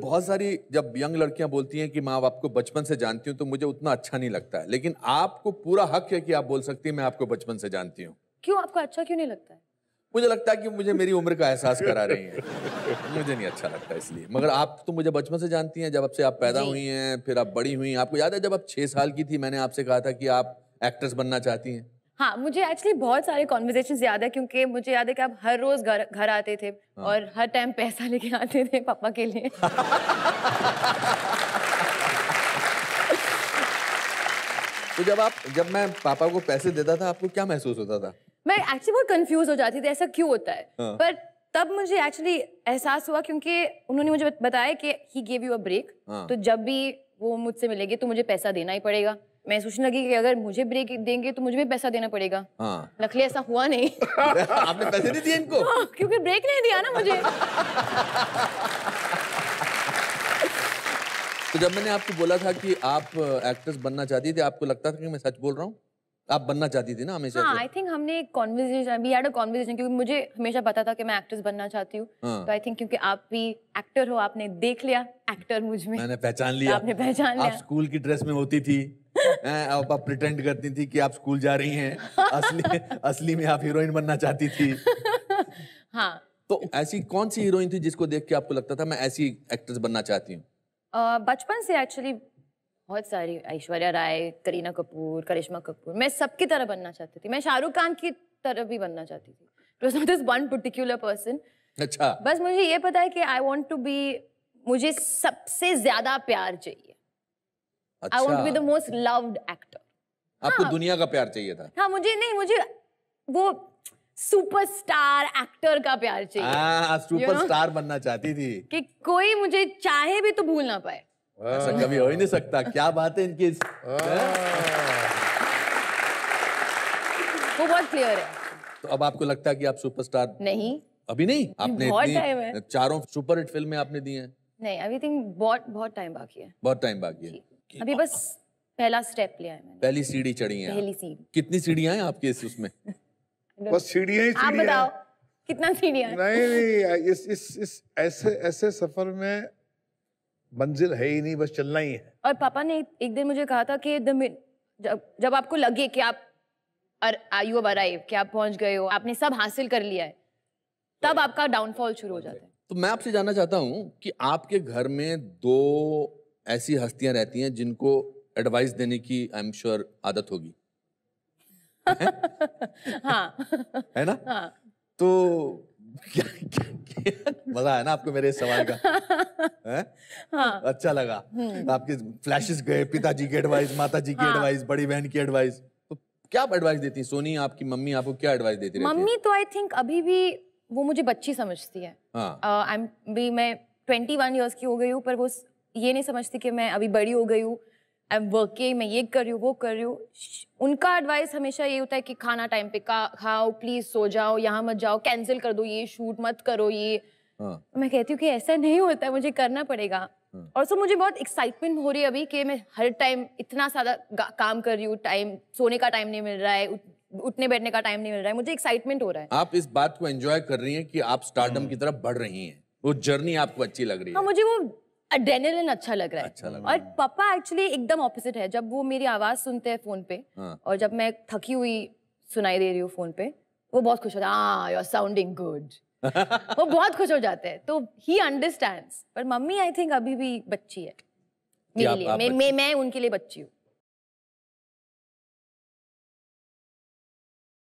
बहुत सारी जब यंग लड़कियां बोलती हैं कि माँ बाप को बचपन से जानती हूँ तो मुझे उतना अच्छा नहीं लगता है लेकिन आपको पूरा हक है कि आप बोल सकती हैं मैं आपको बचपन से जानती हूँ क्यों आपको अच्छा क्यों नहीं लगता है मुझे लगता है कि मुझे मेरी उम्र का एहसास करा रही है मुझे नहीं अच्छा लगता इसलिए मगर आप तो मुझे बचपन से जानती हैं जब आपसे आप पैदा हुई हैं फिर आप बड़ी हुई आपको याद है जब आप छह साल की थी मैंने आपसे कहा था कि आप एक्ट्रेस बनना चाहती हैं हाँ मुझे एक्चुअली बहुत सारे कॉन्वर्जेशन याद है क्योंकि मुझे याद है कि आप हर रोज घर घर आते थे हाँ। और हर टाइम पैसा लेके आते थे पापा के लिए तो जब आप जब मैं पापा को पैसे देता था आपको क्या महसूस होता था मैं एक्चुअली बहुत कंफ्यूज हो जाती थी ऐसा क्यों होता है हाँ। पर तब मुझे एक्चुअली एहसास हुआ क्योंकि उन्होंने मुझे बताया कि he gave you a break तो जब भी वो मुझसे मिलेगी तो मुझे पैसा देना ही पड़ेगा मैं सोचने लगी कि अगर मुझे ब्रेक देंगे तो मुझे भी पैसा देना पड़ेगा हाँ। ऐसा हुआ नहीं आपने पैसे नहीं दिए इनको हाँ, क्योंकि ब्रेक नहीं दिया ना मुझे तो जब मैंने आपको बोला था कि आप एक्ट्रेस uh, बनना चाहती थी आपको लगता था कि मैं सच बोल रहा हूँ आप बनना चाहती थी ना हमेशा हाँ, आई थिंक हमने एक conversation we had a conversation क्योंकि मुझे हमेशा पता था कि मैं एक्ट्रेस बनना चाहती हूँ हाँ। तो आई थिंक क्योंकि आप भी एक्टर हो आपने देख लिया एक्टर मुझ में मैंने पहचान लिया आपने पहचान लिया आप स्कूल की ड्रेस में होती थी आप, आप प्रिटेंड करती थी कि आप स्कूल जा रही हैं असली असली में आप हीरोइन बनना चाहती थी हाँ तो ऐसी कौन सी हीरोइन थी जिसको देख के आपको लगता था मैं ऐसी एक्ट्रेस बनना चाहती हूँ बचपन से एक्चुअली बहुत सारी ऐश्वर्या राय करीना कपूर करिश्मा कपूर मैं सबकी तरह बनना चाहती थी मैं शाहरुख खान की तरह भी बनना चाहती थी वन पर्टिकुलर पर्सन अच्छा बस मुझे ये पता है कि आई वॉन्ट टू बी मुझे सबसे ज्यादा प्यार चाहिए अच्छा। I want be the most loved actor आपको हाँ, दुनिया का प्यार चाहिए था हाँ मुझे नहीं मुझे वो सुपरस्टार एक्टर का प्यार चाहिए हाँ सुपरस्टार you know? बनना चाहती थी कि कोई मुझे चाहे भी तो भूल ना पाए ऐसा कभी हो ही नहीं सकता क्या बात है इनकी हाँ। वो बहुत क्लियर है तो अब आपको लगता है कि आप सुपरस्टार नहीं अभी नहीं आपने इतनी चारों सुपरहिट फिल्में आपने दी हैं नहीं आई थिंक बहुत बहुत टाइम बाकी है बहुत टाइम बाकी है okay. अभी बस पहला स्टेप लिया है मैंने पहली सीढ़ी चढ़ी है पहली सीढ़ी कितनी सीढ़ियां हैं आपके इस उसमें बस सीढ़ियां ही सीढ़ियां आप बताओ कितना सीढ़ियां नहीं नहीं इस इस इस ऐसे ऐसे सफर में मंजिल है ही नहीं बस चलना ही है और पापा ने एक दिन मुझे कहा था कि जब जब आपको लगे कि आप अर, यू अराइव कि आप पहुंच गए हो आपने सब हासिल कर लिया है तब आपका डाउनफॉल शुरू हो जाता है तो मैं आपसे जानना चाहता हूं कि आपके घर में दो ऐसी हस्तियां रहती हैं जिनको एडवाइस देने की आई एम श्योर आदत होगी हाँ है ना हाँ. तो क्या, क्या, क्या, मजा आया ना आपको मेरे सवाल का हाँ. अच्छा लगा हम्म। आपके फ्लैशेस गए पिताजी की एडवाइस माताजी की एडवाइस हाँ. बड़ी बहन की एडवाइस तो क्या एडवाइस देती सोनी आपकी मम्मी आपको क्या एडवाइस देती मम्मी तो आई थिंक अभी भी वो मुझे बच्ची समझती है आई एम भी मैं ट्वेंटी वन ईयर्स की हो गई हूँ पर वो ये नहीं समझती कि मैं अभी बड़ी हो गई हूँ आई एम वर्किंग मैं ये कर रही हूँ वो कर रही हूँ उनका एडवाइस हमेशा ये होता है कि खाना टाइम पे खाओ प्लीज सो जाओ यहाँ मत जाओ कैंसिल कर दो ये शूट मत करो ये हाँ. मैं कहती हूँ कि ऐसा नहीं होता है मुझे करना पड़ेगा हाँ. और सो मुझे बहुत एक्साइटमेंट हो रही है अभी कि मैं हर टाइम इतना सारा काम कर रही हूँ टाइम सोने का टाइम नहीं मिल रहा है उठने बैठने का टाइम नहीं मिल रहा है मुझे एक्साइटमेंट हो रहा है आप इस बात को एंजॉय कर रही हैं कि आप स्टार्टअप हाँ। की तरफ बढ़ रही हैं वो जर्नी आपको अच्छी लग रही हाँ, है हाँ, मुझे वो एड्रेनलिन अच्छा लग रहा है अच्छा लग रहा और पापा एक्चुअली एकदम ऑपोजिट है जब वो मेरी आवाज सुनते हैं फोन पे हाँ. और जब मैं थकी हुई सुनाई दे रही हूँ फोन पे वो बहुत खुश होता है यू आर साउंडिंग गुड वो बहुत खुश हो जाते हैं तो ही अंडरस्टैंड्स पर मम्मी आई थिंक अभी भी बच्ची है मेरे लिए मैं, मैं मैं उनके लिए बच्ची हूँ